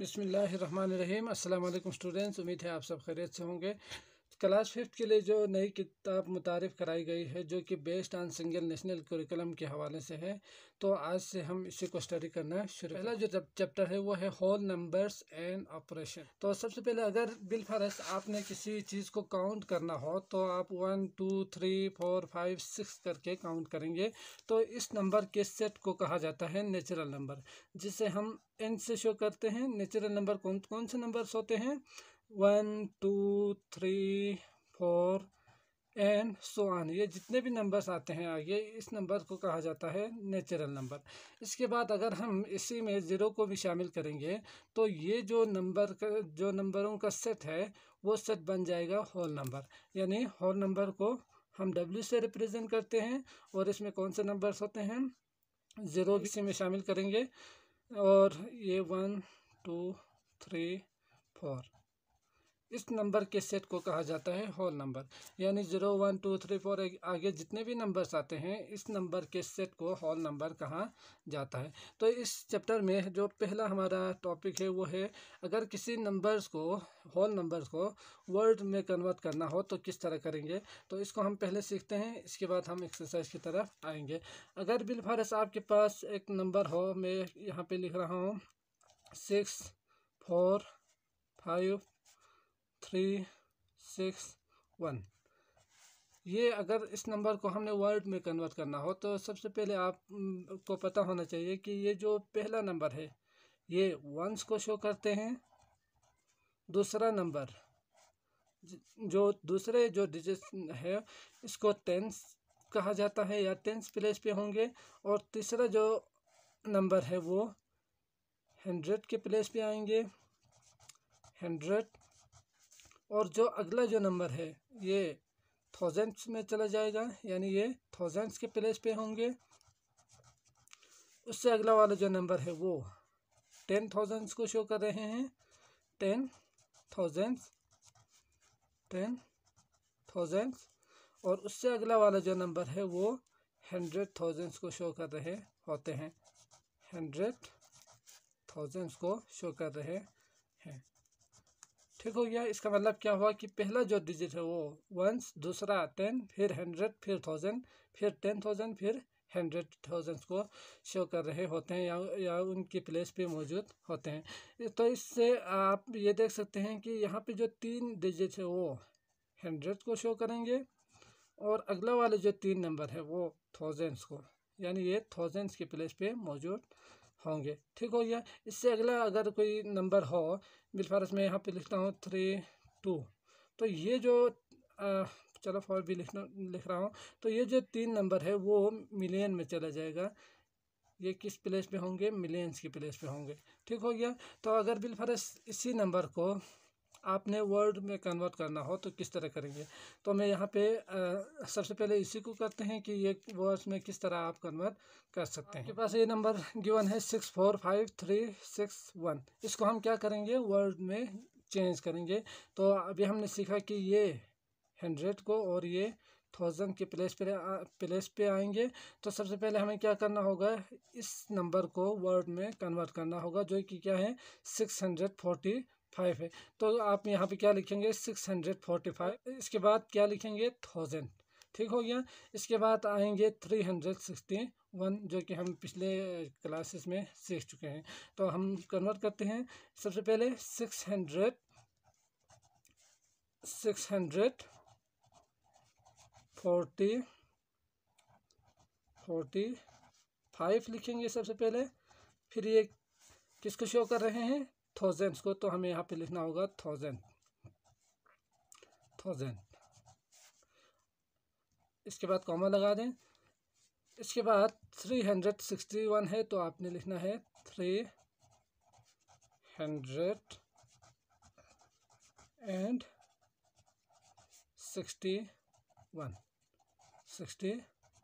बिसमीम् अल्लाम स्टूडेंट्स उम्मीद है आप सब खैरियत से होंगे क्लास फिफ्थ के लिए जो नई किताब मुतारफ़ कराई गई है जो कि based on single national curriculum के हवाले से है तो आज से हम इसी को स्टडी करना शुरू पहला जो चैप्टर है वो है होल नंबर्स एंड ऑपरेशन तो सबसे पहले अगर बिलफरस आपने किसी चीज़ को काउंट करना हो तो आप one two three four five six करके काउंट करेंगे तो इस नंबर के सेट को कहा जाता है नेचुरल नंबर जिसे हम एन से शो करते हैं नेचुरल नंबर कौन कौन से नंबर्स होते हैं one two three four and so on ये जितने भी नंबर्स आते हैं आगे इस नंबर को कहा जाता है नेचुरल नंबर इसके बाद अगर हम इसी में ज़ीरो को भी शामिल करेंगे तो ये जो नंबर का जो नंबरों का सेट है वो सेट बन जाएगा होल नंबर यानी होल नंबर को हम डब्ल्यू से रिप्रेजेंट करते हैं और इसमें कौन से नंबर्स होते हैं ज़ीरो इसी में शामिल करेंगे और ये वन टू थ्री फोर इस नंबर के सेट को कहा जाता है होल नंबर यानी zero one two three four आगे जितने भी नंबर्स आते हैं इस नंबर के सेट को होल नंबर कहा जाता है तो इस चैप्टर में जो पहला हमारा टॉपिक है वो है अगर किसी नंबर्स को होल नंबर्स को वर्ड में कन्वर्ट करना हो तो किस तरह करेंगे तो इसको हम पहले सीखते हैं इसके बाद हम एक्सरसाइज की तरफ आएंगे अगर बिलफारस आपके पास एक नंबर हो मैं यहाँ पर लिख रहा हूँ six four five three six one ये अगर इस नंबर को हमने वर्ड में कन्वर्ट करना हो तो सबसे पहले आप को पता होना चाहिए कि ये जो पहला नंबर है ये वंस को शो करते हैं दूसरा नंबर जो दूसरे जो डिजिट है इसको टेंस कहा जाता है या टेंस प्लेस पे होंगे और तीसरा जो नंबर है वो हंड्रेड के प्लेस पे आएंगे हंड्रेड और जो अगला जो नंबर है ये थाउजेंड्स में चला जाएगा यानी ये थाउजेंड्स के प्लेस पे होंगे उससे अगला वाला जो नंबर है वो टेन थाउजेंड्स को शो कर रहे हैं टेन थाउजेंड्स टेन थाउजेंड्स और उससे अगला वाला जो नंबर है वो हंड्रेड थाउजेंड्स को शो कर रहे होते हैं हंड्रेड थाउजेंड्स को शो कर रहे हैं ठीक हो गया इसका मतलब क्या हुआ कि पहला जो डिजिट है वो वंस दूसरा टेन फिर हंड्रेड फिर थाउजेंड फिर टेन थाउजेंड फिर हंड्रेड थाउजेंड्स को शो कर रहे होते हैं या या उनकी प्लेस पे मौजूद होते हैं तो इससे आप ये देख सकते हैं कि यहाँ पे जो तीन डिजिट है वो हंड्रेड को शो करेंगे और अगला वाले जो तीन नंबर है वो थाउजेंड्स को यानी ये थाउजेंड्स की प्लेस पे मौजूद होंगे ठीक हो गया इससे अगला अगर कोई नंबर हो बिलफारस मैं यहाँ पे लिखता हूँ थ्री टू तो ये जो आ, चलो फॉर भी लिखना लिख रहा हूँ तो ये जो तीन नंबर है वो मिलियन में चला जाएगा ये किस प्लेस पे होंगे मिलियंस की प्लेस पे होंगे ठीक हो गया तो अगर बिलफरस इसी नंबर को आपने वर्ड में कन्वर्ट करना हो तो किस तरह करेंगे तो मैं यहाँ पे सबसे पहले इसी को करते हैं कि ये वर्ड्स में किस तरह आप कन्वर्ट कर सकते हैं आपके पास ये नंबर गिवन है six four five three six one इसको हम क्या करेंगे वर्ड में चेंज करेंगे तो अभी हमने सीखा कि ये हंड्रेड को और ये थाउजेंड के प्लेस पर प्लेस पे आएंगे तो सबसे पहले हमें क्या करना होगा इस नंबर को वर्ड में कन्वर्ट करना होगा जो कि क्या है सिक्स हंड्रेड फोर्टी फाइव है तो आप यहाँ पे क्या लिखेंगे सिक्स हंड्रेड फोर्टी फाइव इसके बाद क्या लिखेंगे थाउजेंड ठीक हो गया इसके बाद आएंगे थ्री हंड्रेड सिक्सटी वन जो कि हम पिछले क्लासेस में सीख चुके हैं तो हम कन्वर्ट करते हैं सबसे पहले six hundred six hundred forty forty five लिखेंगे सबसे पहले फिर ये किसको शो कर रहे हैं थाउजेंड्स को तो हमें यहाँ पे लिखना होगा थाउजेंड थाउजेंड इसके बाद कॉमा लगा दें इसके बाद थ्री हंड्रेड सिक्सटी वन है तो आपने लिखना है three hundred and sixty one sixty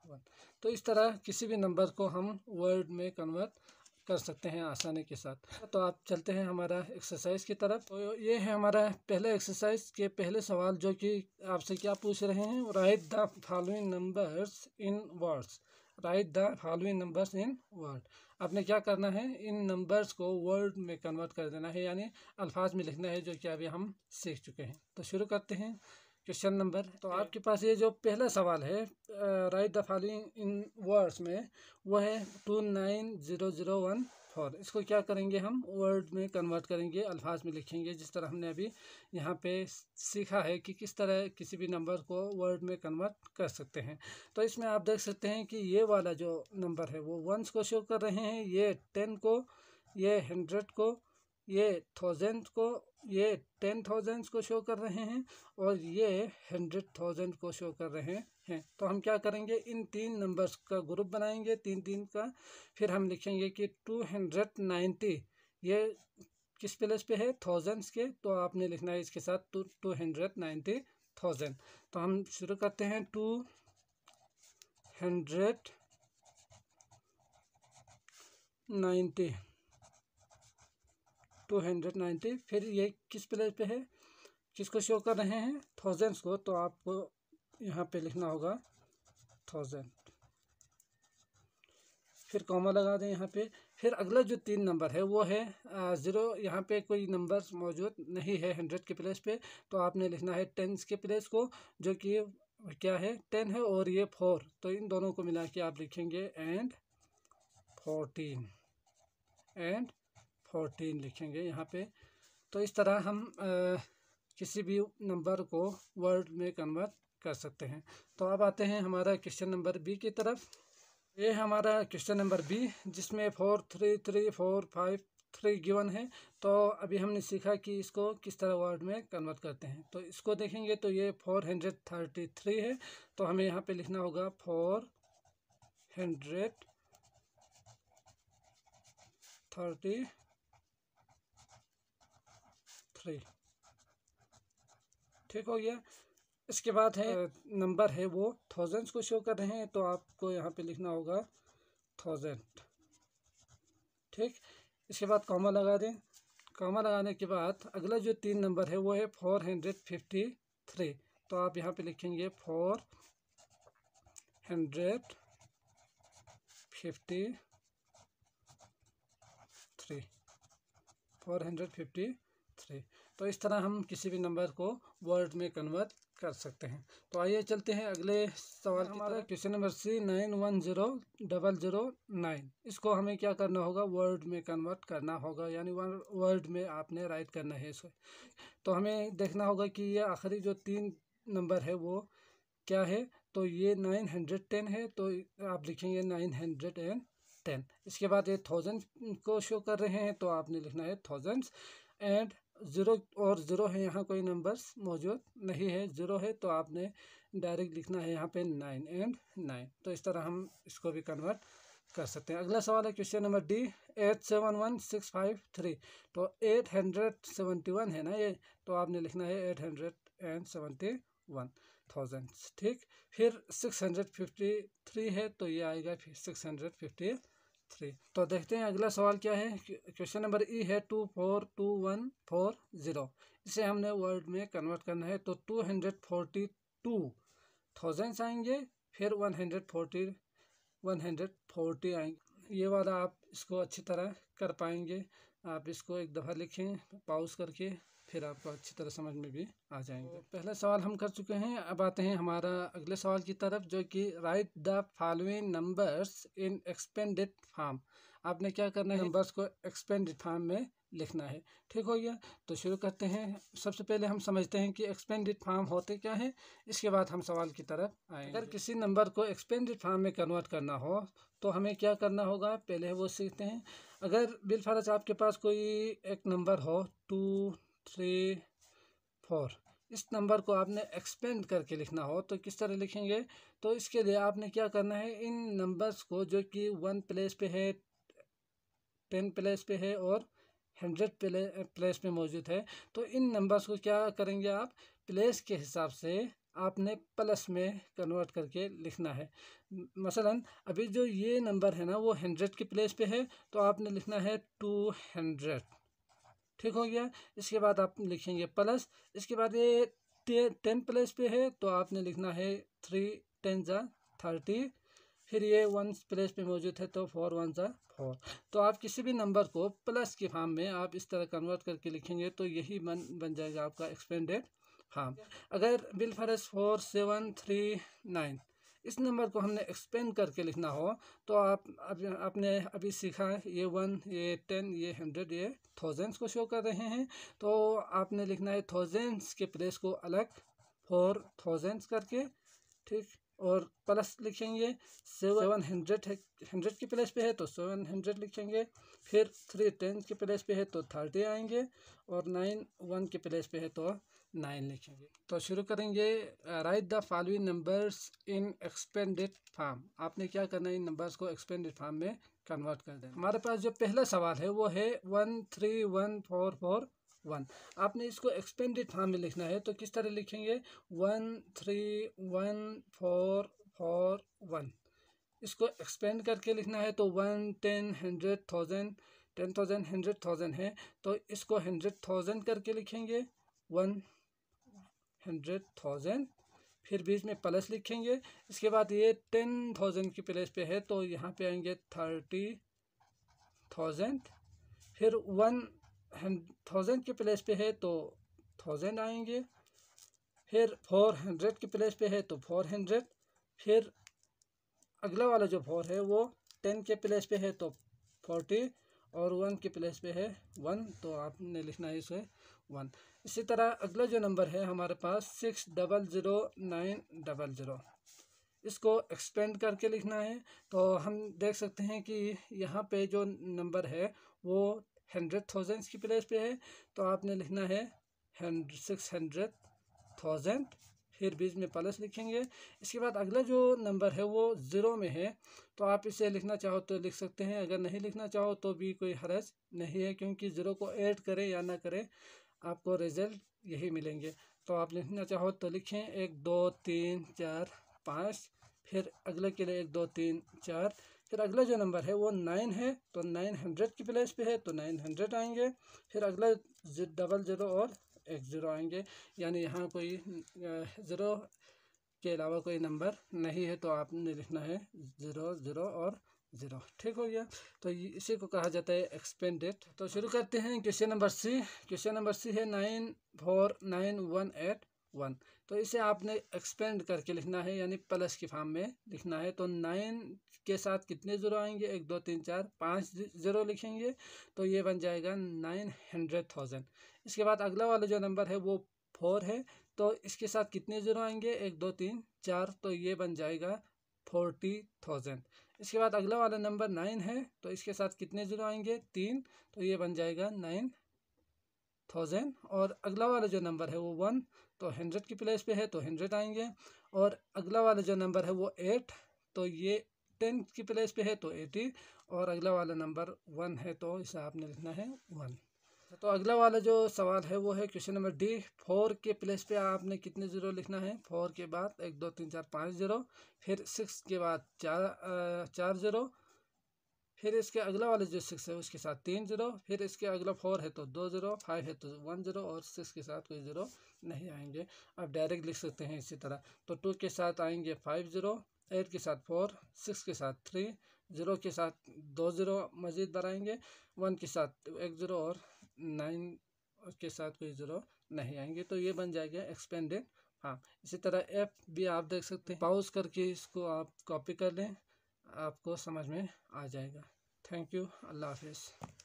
one तो इस तरह किसी भी नंबर को हम वर्ड में कन्वर्ट कर सकते हैं आसानी के साथ तो आप चलते हैं हमारा एक्सरसाइज की तरफ तो ये है हमारा पहले एक्सरसाइज के पहले सवाल जो कि आपसे क्या पूछ रहे हैं write the following numbers in words write the following numbers in word आपने क्या करना है इन नंबर्स को वर्ड में कन्वर्ट कर देना है यानी अल्फाज में लिखना है जो कि अभी हम सीख चुके हैं तो शुरू करते हैं क्वेश्चन नंबर तो आपके पास ये जो पहला सवाल है write the following in words में वो है two nine zero zero one four इसको क्या करेंगे हम वर्ड में कन्वर्ट करेंगे अल्फाज में लिखेंगे जिस तरह हमने अभी यहाँ पे सीखा है कि किस तरह किसी भी नंबर को वर्ड में कन्वर्ट कर सकते हैं तो इसमें आप देख सकते हैं कि ये वाला जो नंबर है वो वंस को शो कर रहे हैं ये टेन को ये हंड्रेड को ये थाउजेंड को ये टेन थाउजेंड्स को शो कर रहे हैं और ये हंड्रेड थाउजेंड को शो कर रहे हैं तो हम क्या करेंगे इन तीन नंबर्स का ग्रुप बनाएंगे तीन तीन का फिर हम लिखेंगे कि टू हंड्रेड नाइन्टी ये किस प्लेस पे है थाउजेंड्स के तो आपने लिखना है इसके साथ two two hundred ninety thousand तो हम शुरू करते हैं two hundred ninety two hundred ninety फिर ये किस प्लेस पे है किसको शो कर रहे हैं थाउजेंड्स को तो आपको यहाँ पे लिखना होगा थाउजेंड फिर कॉमा लगा दें यहाँ पे फिर अगला जो तीन नंबर है वो है ज़ीरो यहाँ पे कोई नंबर मौजूद नहीं है हंड्रेड के प्लेस पे तो आपने लिखना है टेंस के प्लेस को जो कि क्या है टेन है और ये फोर तो इन दोनों को मिला के आप लिखेंगे एंड फोर्टीन एंड फोर्टीन लिखेंगे यहाँ पे तो इस तरह हम आ, किसी भी नंबर को वर्ड में कन्वर्ट कर सकते हैं तो अब आते हैं हमारा क्वेश्चन नंबर बी की तरफ ये हमारा क्वेश्चन नंबर बी जिसमें four three three four five three given है तो अभी हमने सीखा कि इसको किस तरह वर्ड में कन्वर्ट करते हैं तो इसको देखेंगे तो ये फोर हंड्रेड थर्टी थ्री है तो हमें यहाँ पे लिखना होगा फोर हंड्रेड थर्टी थ्री ठीक हो गया इसके बाद है नंबर है वो थाउजेंड्स को शो कर रहे हैं तो आपको यहाँ पे लिखना होगा थाउजेंड ठीक इसके बाद कॉमा लगा दें कॉमा लगाने के बाद अगला जो तीन नंबर है वो है फोर हंड्रेड फिफ्टी थ्री तो आप यहाँ पे लिखेंगे four hundred fifty three four hundred fifty three तो इस तरह हम किसी भी नंबर को वर्ड में कन्वर्ट कर सकते हैं तो आइए चलते हैं अगले सवाल हमारा question number C nine one zero double zero nine इसको हमें क्या करना होगा वर्ड में कन्वर्ट करना होगा यानी वन वर्ड में आपने राइट करना है इसको तो हमें देखना होगा कि ये आखिरी जो तीन नंबर है वो क्या है तो ये नाइन हंड्रेड टेन है तो आप लिखेंगे नाइन हंड्रेड एंड टेन इसके बाद ये थाउजेंड को शो कर रहे हैं तो आपने लिखना है थाउजेंड्स एंड ज़ीरो और ज़ीरो है यहाँ कोई नंबर्स मौजूद नहीं है ज़ीरो है तो आपने डायरेक्ट लिखना है यहाँ पे नाइन एंड नाइन तो इस तरह हम इसको भी कन्वर्ट कर सकते हैं अगला सवाल है question number D eight seven one six five three तो एट हंड्रेड सेवेंटी वन है ना ये तो आपने लिखना है eight hundred and seventy one thousand ठीक फिर सिक्स हंड्रेड फिफ्टी थ्री है तो ये आएगा सिक्स हंड्रेड फिफ्टी थ्री तो देखते हैं अगला सवाल क्या है क्वेश्चन नंबर ई है two four two one four zero इसे हमने वर्ड में कन्वर्ट करना है तो two hundred forty two thousands आएंगे फिर one hundred forty one hundred forty आएंगे ये वाला आप इसको अच्छी तरह कर पाएंगे आप इसको एक दफ़ा लिखें पाउज करके फिर आपको अच्छी तरह समझ में भी आ जाएंगे पहला सवाल हम कर चुके हैं अब आते हैं हमारा अगले सवाल की तरफ जो कि write the following numbers in expanded form आपने क्या करना है नंबर्स को एक्सपेंडेड फार्म में लिखना है ठीक हो गया तो शुरू करते हैं सबसे पहले हम समझते हैं कि एक्सपेंडेड फार्म होते क्या हैं इसके बाद हम सवाल की तरफ आए अगर किसी नंबर को एक्सपेंडेड फार्म में कन्वर्ट करना हो तो हमें क्या करना होगा पहले वो सीखते हैं अगर बिलफरज आपके पास कोई एक नंबर हो टू थ्री फोर इस नंबर को आपने एक्सपेंड करके लिखना हो तो किस तरह लिखेंगे तो इसके लिए आपने क्या करना है इन नंबर्स को जो कि वन प्लेस पे है टेन प्लेस पे है और हंड्रेड प्लेस पे मौजूद है तो इन नंबर्स को क्या करेंगे आप प्लेस के हिसाब से आपने प्लस में कन्वर्ट करके लिखना है मसलन अभी जो ये नंबर है ना वो हंड्रेड के प्लेस पे है तो आपने लिखना है टू हंड्रेड ठीक हो गया इसके बाद आप लिखेंगे प्लस इसके बाद ये टेन प्लस पे है तो आपने लिखना है थ्री टेन ज़ा थर्टी फिर ये वन प्लेस पे मौजूद है तो फोर वन ज़ा फोर तो आप किसी भी नंबर को प्लस के फार्म में आप इस तरह कन्वर्ट करके लिखेंगे तो यही बन बन जाएगा आपका एक्सपेंडेड फार्म अगर बिल फरस फोर सेवन थ्री नाइन इस नंबर को हमने एक्सप्लेन करके लिखना हो तो आप अभी आपने अभी सीखा ये वन ये टेन ये हंड्रेड ये थाउजेंड्स को शो कर रहे हैं तो आपने लिखना है थाउजेंड्स के प्लेस को अलग फोर थाउजेंड्स करके ठीक और प्लस लिखेंगे सेवन हंड्रेड हंड्रेड की प्लेस पे है तो सेवन हंड्रेड लिखेंगे फिर थ्री टेन की प्लेस पे है तो थर्टी आएंगे और नाइन वन की प्लेस पे है तो नाइन लिखेंगे तो शुरू करेंगे write the following numbers in expanded form आपने क्या करना है इन नंबर्स को एक्सपेंडेड फार्म में कन्वर्ट कर देना हमारे पास जो पहला सवाल है वो है one three one four four one आपने इसको एक्सपेंडेड फॉर्म में लिखना है तो किस तरह लिखेंगे one three one four four one इसको एक्सपेंड करके लिखना है तो one ten hundred thousand ten thousand hundred thousand है तो इसको हंड्रेड थाउजेंड करके लिखेंगे वन हंड्रेड थाउजेंड फिर बीच में प्लस लिखेंगे इसके बाद ये टेन थाउजेंड की प्लेस पे है तो यहाँ पे आएंगे थर्टी थाउजेंड फिर वन थाउजेंड के प्लेस पे है तो थाउजेंड आएंगे फिर फोर हंड्रेड के प्लेस पे है तो फोर हंड्रेड फिर अगला वाला जो फोर है वो टेन के प्लेस पे है तो फोर्टी और वन के प्लेस पे है वन तो आपने लिखना है इसे वन इसी तरह अगला जो नंबर है हमारे पास six double zero nine double zero इसको एक्सपेंड करके लिखना है तो हम देख सकते हैं कि यहाँ पे जो नंबर है वो हंड्रेड थाउजेंड की प्राइस पे है तो आपने लिखना है सिक्स हंड्रेड थाउजेंड फिर बीच में प्लस लिखेंगे इसके बाद अगला जो नंबर है वो ज़ीरो में है तो आप इसे लिखना चाहो तो लिख सकते हैं अगर नहीं लिखना चाहो तो भी कोई हरज नहीं है क्योंकि ज़ीरो को ऐड करें या ना करें आपको रिज़ल्ट यही मिलेंगे तो आप लिखना चाहो तो लिखें एक दो तीन चार पाँच फिर अगले के लिए एक दो तीन चार फिर अगला जो नंबर है वो नाइन है तो नाइन हंड्रेड की प्लेस पे है तो नाइन हंड्रेड आएंगे फिर अगला डबल ज़ीरो और एक ज़ीरो आएंगे यानी यहाँ कोई ज़ीरो के अलावा कोई नंबर नहीं है तो आपने लिखना है ज़ीरो ज़ीरो और ज़ीरो ठीक हो गया तो इसी को कहा जाता है एक्सपेंडेड तो शुरू करते हैं question number C question number C है nine four nine one eight one तो इसे आपने एक्सपेंड करके लिखना है यानी प्लस के फॉर्म में लिखना है तो नाइन के साथ कितने ज़ीरो आएंगे एक दो तीन चार पाँच ज़ीरो लिखेंगे तो ये बन जाएगा नाइन हंड्रेड थाउजेंड इसके बाद अगला वाला जो नंबर है वो फोर है तो इसके साथ कितने ज़ीरो आएंगे एक दो तीन चार तो ये बन जाएगा फोर्टी थाउजेंड इसके बाद अगला वाला नंबर नाइन है तो इसके साथ कितने ज़ीरो आएंगे तीन तो ये बन जाएगा नाइन थाउजेंड और अगला वाला जो नंबर है वो वन तो हंड्रेड की प्लेस पे है तो हंड्रेड आएंगे और अगला वाला जो नंबर है वो एट तो ये टेन की प्लेस पे है तो एटी और अगला वाला नंबर वन है तो इसे आपने लिखना है वन तो अगला वाला जो सवाल है वो है क्वेश्चन नंबर डी फोर के प्लेस पे आपने कितने जीरो लिखना है फोर के बाद एक दो तीन चार पाँच जीरो फिर सिक्स के बाद चार चार जीरो फिर इसके अगला वाला जो सिक्स है उसके साथ तीन जीरो फिर इसके अगला फोर है तो दो जीरो फाइव है तो वन जीरो और सिक्स के साथ कोई जीरो नहीं आएंगे आप डायरेक्ट लिख सकते हैं इसी तरह तो टू के साथ आएंगे फाइव ज़ीरो एट के साथ फोर सिक्स के साथ थ्री ज़ीरो के साथ दो ज़ीरो मज़ीद बढ़ाएंगे वन के साथ एक ज़ीरो और नाइन के साथ कोई ज़ीरो नहीं आएंगे तो ये बन जाएगा एक्सपेंडेड हाँ इसी तरह ऐप भी आप देख सकते हैं पाउज करके इसको आप कॉपी कर लें आपको समझ में आ जाएगा थैंक यू अल्लाह हाफिज़